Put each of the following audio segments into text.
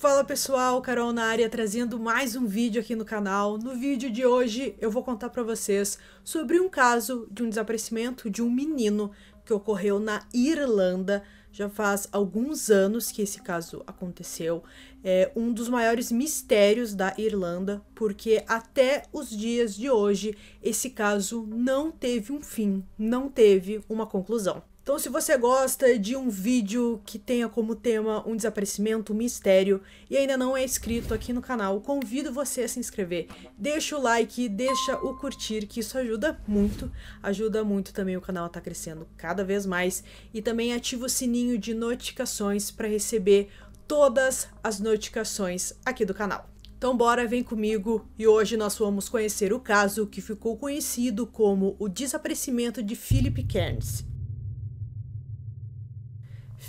Fala pessoal, Carol na área trazendo mais um vídeo aqui no canal. No vídeo de hoje eu vou contar para vocês sobre um caso de um desaparecimento de um menino que ocorreu na Irlanda. Já faz alguns anos que esse caso aconteceu. É um dos maiores mistérios da Irlanda, porque até os dias de hoje esse caso não teve um fim, não teve uma conclusão. Então, se você gosta de um vídeo que tenha como tema um desaparecimento, um mistério e ainda não é inscrito aqui no canal, convido você a se inscrever. Deixa o like, deixa o curtir, que isso ajuda muito. Ajuda muito também o canal a estar tá crescendo cada vez mais. E também ativa o sininho de notificações para receber todas as notificações aqui do canal. Então bora, vem comigo e hoje nós vamos conhecer o caso que ficou conhecido como o desaparecimento de Philip Cairns.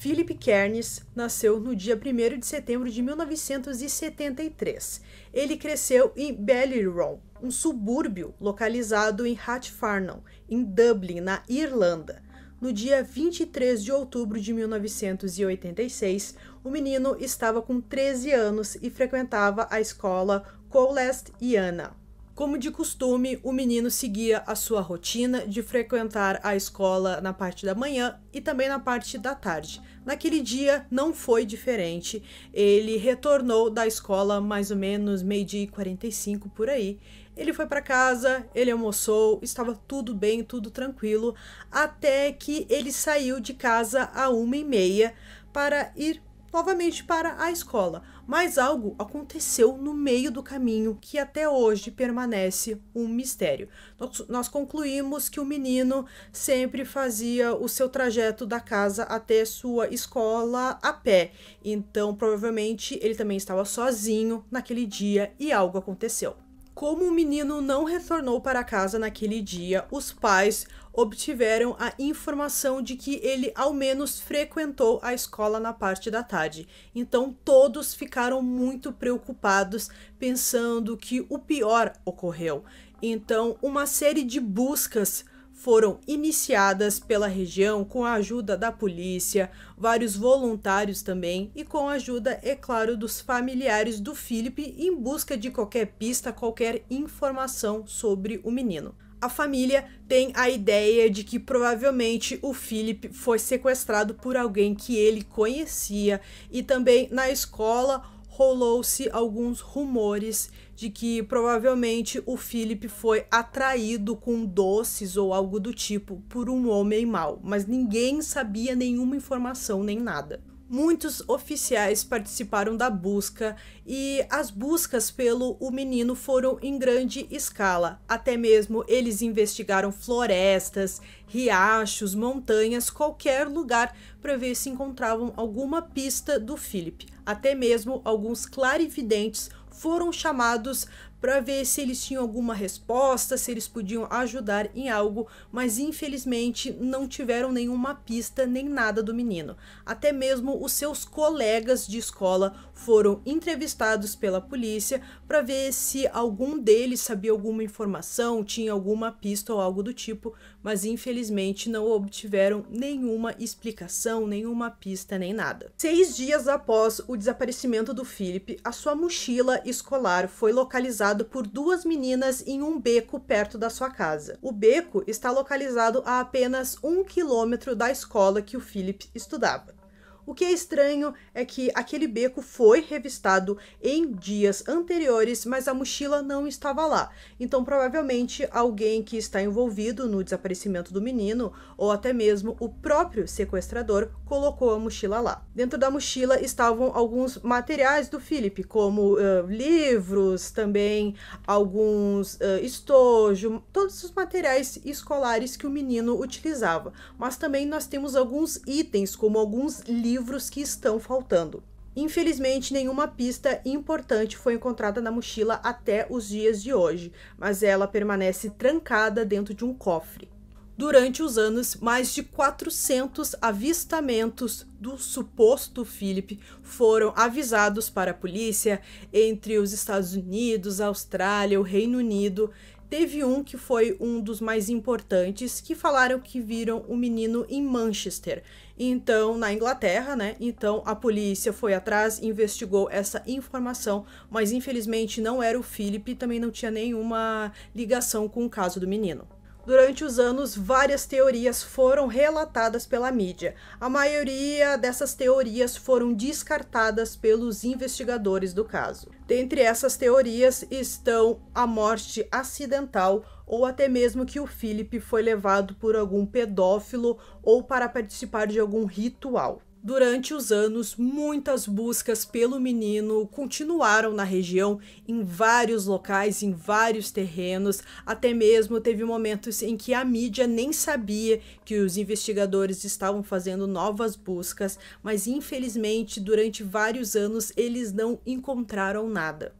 Philip Kernes nasceu no dia 1 de setembro de 1973. Ele cresceu em Balliol, um subúrbio localizado em Hatfarnham, em Dublin, na Irlanda. No dia 23 de outubro de 1986, o menino estava com 13 anos e frequentava a escola Colest Iana. Como de costume, o menino seguia a sua rotina de frequentar a escola na parte da manhã e também na parte da tarde. Naquele dia não foi diferente. Ele retornou da escola mais ou menos meio-dia e 45 por aí. Ele foi para casa, ele almoçou, estava tudo bem, tudo tranquilo, até que ele saiu de casa a uma e meia para ir novamente para a escola, mas algo aconteceu no meio do caminho que até hoje permanece um mistério. Nós, nós, concluímos que o menino sempre fazia o seu trajeto da casa até sua escola a pé, então provavelmente ele também estava sozinho naquele dia e algo aconteceu. Como o menino não retornou para casa naquele dia, os pais obtiveram a informação de que ele ao menos frequentou a escola na parte da tarde. Então todos ficaram muito preocupados, pensando que o pior ocorreu. Então, uma série de buscas foram iniciadas pela região com a ajuda da polícia, vários voluntários também e com a ajuda, é claro, dos familiares do Felipe em busca de qualquer pista, qualquer informação sobre o menino a família tem a ideia de que provavelmente o Philip foi sequestrado por alguém que ele conhecia e também na escola rolou-se alguns rumores de que provavelmente o Philip foi atraído com doces ou algo do tipo por um homem mau, mas ninguém sabia nenhuma informação nem nada. Muitos oficiais participaram da busca e as buscas pelo o menino foram em grande escala. Até mesmo eles investigaram florestas, riachos, montanhas, qualquer lugar para ver se encontravam alguma pista do Philip. Até mesmo alguns clarividentes foram chamados para ver se eles tinham alguma resposta, se eles podiam ajudar em algo, mas infelizmente não tiveram nenhuma pista nem nada do menino. Até mesmo os seus colegas de escola foram entrevistados pela polícia para ver se algum deles sabia alguma informação, tinha alguma pista ou algo do tipo, mas infelizmente não obtiveram nenhuma explicação, nenhuma pista, nem nada. Seis dias após o desaparecimento do Philip, a sua mochila escolar foi localizada por duas meninas em um beco perto da sua casa. O beco está localizado a apenas um quilômetro da escola que o Philip estudava. O que é estranho é que aquele beco foi revistado em dias anteriores, mas a mochila não estava lá. Então, provavelmente, alguém que está envolvido no desaparecimento do menino, ou até mesmo o próprio sequestrador, colocou a mochila lá. Dentro da mochila estavam alguns materiais do Philip, como uh, livros, também alguns uh, estojo, todos os materiais escolares que o menino utilizava. Mas também nós temos alguns itens, como alguns livros livros que estão faltando. Infelizmente, nenhuma pista importante foi encontrada na mochila até os dias de hoje, mas ela permanece trancada dentro de um cofre. Durante os anos, mais de 400 avistamentos do suposto Philip foram avisados para a polícia entre os Estados Unidos, Austrália, o Reino Unido. Teve um que foi um dos mais importantes, que falaram que viram o menino em Manchester, então, na Inglaterra, né? Então a polícia foi atrás, investigou essa informação, mas infelizmente não era o Philip e também não tinha nenhuma ligação com o caso do menino. Durante os anos, várias teorias foram relatadas pela mídia. A maioria dessas teorias foram descartadas pelos investigadores do caso. Dentre essas teorias estão a morte acidental ou até mesmo que o Philip foi levado por algum pedófilo ou para participar de algum ritual. Durante os anos, muitas buscas pelo menino continuaram na região, em vários locais, em vários terrenos. Até mesmo teve momentos em que a mídia nem sabia que os investigadores estavam fazendo novas buscas, mas infelizmente, durante vários anos, eles não encontraram nada.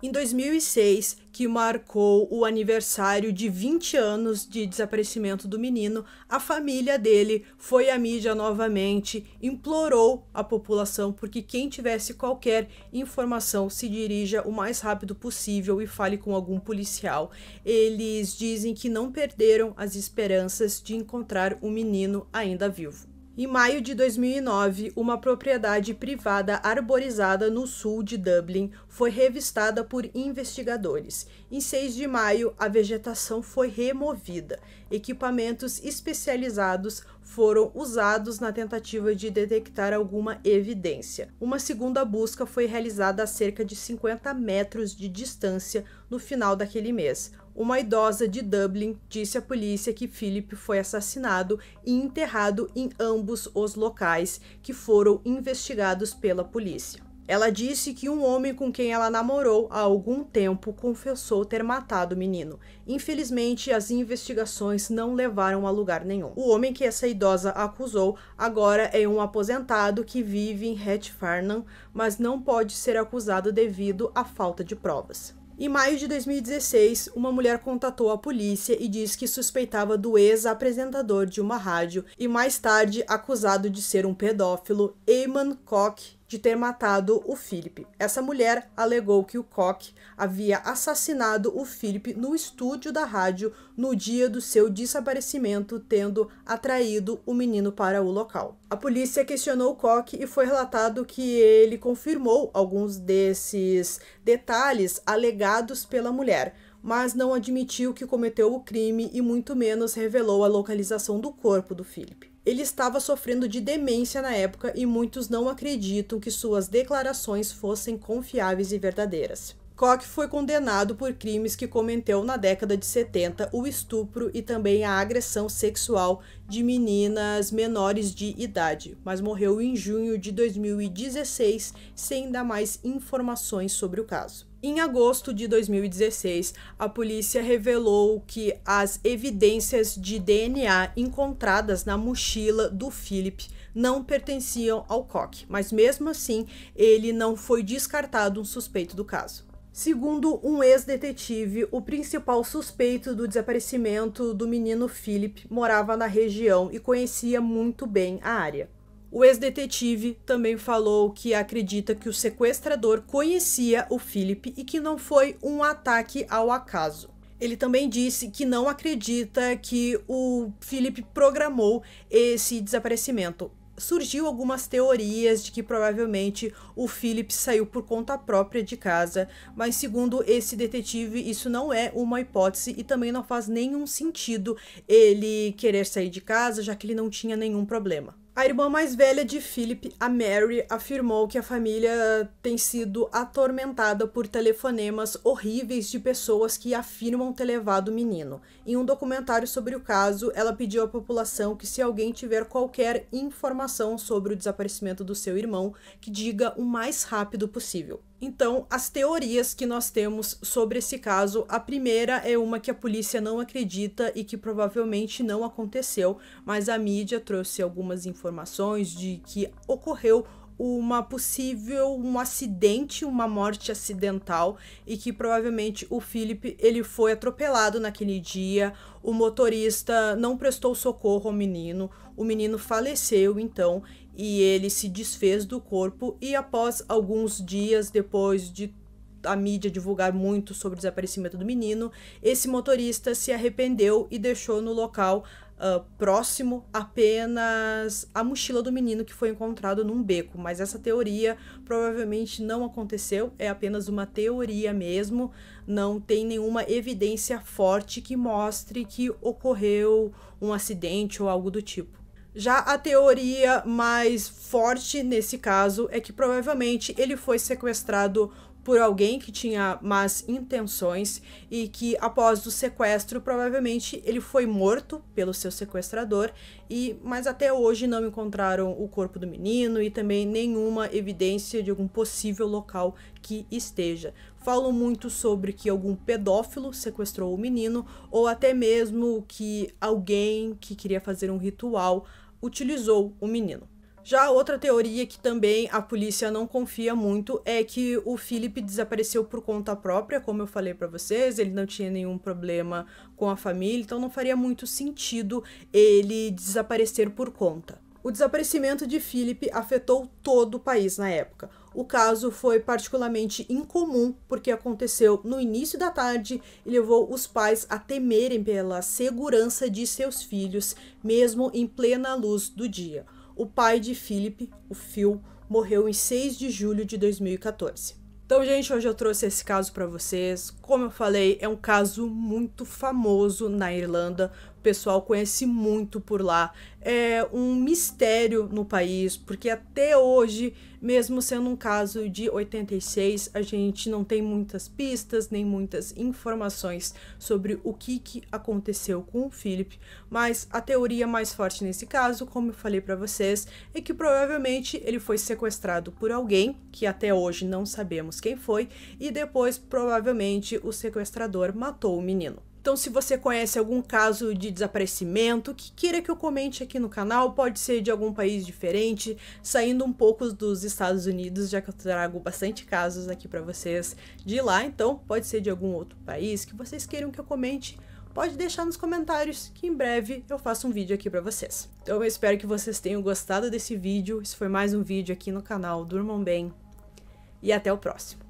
Em 2006, que marcou o aniversário de 20 anos de desaparecimento do menino, a família dele foi à mídia novamente, implorou a população porque quem tivesse qualquer informação se dirija o mais rápido possível e fale com algum policial. Eles dizem que não perderam as esperanças de encontrar o menino ainda vivo. Em maio de 2009, uma propriedade privada arborizada no sul de Dublin foi revistada por investigadores. Em 6 de maio, a vegetação foi removida. Equipamentos especializados foram usados na tentativa de detectar alguma evidência. Uma segunda busca foi realizada a cerca de 50 metros de distância no final daquele mês uma idosa de Dublin disse à polícia que Philip foi assassinado e enterrado em ambos os locais que foram investigados pela polícia. Ela disse que um homem com quem ela namorou há algum tempo confessou ter matado o menino. Infelizmente, as investigações não levaram a lugar nenhum. O homem que essa idosa acusou agora é um aposentado que vive em Hatfarnham, mas não pode ser acusado devido à falta de provas. Em maio de 2016, uma mulher contatou a polícia e disse que suspeitava do ex-apresentador de uma rádio e mais tarde acusado de ser um pedófilo, Eamon Koch, de ter matado o Philip. Essa mulher alegou que o Koch havia assassinado o Philip no estúdio da rádio no dia do seu desaparecimento, tendo atraído o menino para o local. A polícia questionou o Koch e foi relatado que ele confirmou alguns desses detalhes alegados pela mulher mas não admitiu que cometeu o crime e muito menos revelou a localização do corpo do Philip. Ele estava sofrendo de demência na época e muitos não acreditam que suas declarações fossem confiáveis e verdadeiras. Koch foi condenado por crimes que cometeu na década de 70, o estupro e também a agressão sexual de meninas menores de idade, mas morreu em junho de 2016 sem dar mais informações sobre o caso. Em agosto de 2016, a polícia revelou que as evidências de DNA encontradas na mochila do Philip não pertenciam ao Koch, mas mesmo assim ele não foi descartado um suspeito do caso. Segundo um ex-detetive, o principal suspeito do desaparecimento do menino Philip morava na região e conhecia muito bem a área. O ex-detetive também falou que acredita que o sequestrador conhecia o Philip e que não foi um ataque ao acaso. Ele também disse que não acredita que o Philip programou esse desaparecimento. Surgiu algumas teorias de que provavelmente o Philip saiu por conta própria de casa, mas segundo esse detetive, isso não é uma hipótese e também não faz nenhum sentido ele querer sair de casa, já que ele não tinha nenhum problema. A irmã mais velha de Philip, a Mary, afirmou que a família tem sido atormentada por telefonemas horríveis de pessoas que afirmam ter levado o menino. Em um documentário sobre o caso, ela pediu à população que, se alguém tiver qualquer informação sobre o desaparecimento do seu irmão, que diga o mais rápido possível. Então, as teorias que nós temos sobre esse caso, a primeira é uma que a polícia não acredita e que provavelmente não aconteceu, mas a mídia trouxe algumas informações de que ocorreu uma possível um acidente, uma morte acidental e que provavelmente o Felipe ele foi atropelado naquele dia. O motorista não prestou socorro ao menino, o menino faleceu então e ele se desfez do corpo e após alguns dias depois de a mídia divulgar muito sobre o desaparecimento do menino, esse motorista se arrependeu e deixou no local uh, próximo apenas a mochila do menino que foi encontrado num beco. Mas essa teoria provavelmente não aconteceu, é apenas uma teoria mesmo, não tem nenhuma evidência forte que mostre que ocorreu um acidente ou algo do tipo. Já a teoria mais forte nesse caso é que provavelmente ele foi sequestrado por alguém que tinha más intenções e que, após o sequestro, provavelmente ele foi morto pelo seu sequestrador, e mas até hoje não encontraram o corpo do menino e também nenhuma evidência de algum possível local que esteja. Falam muito sobre que algum pedófilo sequestrou o menino, ou até mesmo que alguém que queria fazer um ritual utilizou o menino. Já outra teoria que também a polícia não confia muito é que o Philip desapareceu por conta própria, como eu falei para vocês, ele não tinha nenhum problema com a família, então não faria muito sentido ele desaparecer por conta. O desaparecimento de Philip afetou todo o país na época. O caso foi particularmente incomum porque aconteceu no início da tarde e levou os pais a temerem pela segurança de seus filhos, mesmo em plena luz do dia. O pai de Philip, o Phil, morreu em 6 de julho de 2014. Então, gente, hoje eu trouxe esse caso para vocês. Como eu falei, é um caso muito famoso na Irlanda o pessoal conhece muito por lá. É um mistério no país, porque até hoje, mesmo sendo um caso de 86, a gente não tem muitas pistas nem muitas informações sobre o que, que aconteceu com o Philip. Mas a teoria mais forte nesse caso, como eu falei para vocês, é que provavelmente ele foi sequestrado por alguém, que até hoje não sabemos quem foi, e depois provavelmente o sequestrador matou o menino. Então, se você conhece algum caso de desaparecimento que queira que eu comente aqui no canal, pode ser de algum país diferente, saindo um pouco dos Estados Unidos, já que eu trago bastante casos aqui para vocês de lá. Então, pode ser de algum outro país que vocês queiram que eu comente pode deixar nos comentários que em breve eu faço um vídeo aqui para vocês. Então eu espero que vocês tenham gostado desse vídeo, esse foi mais um vídeo aqui no canal Durmam Bem e até o próximo.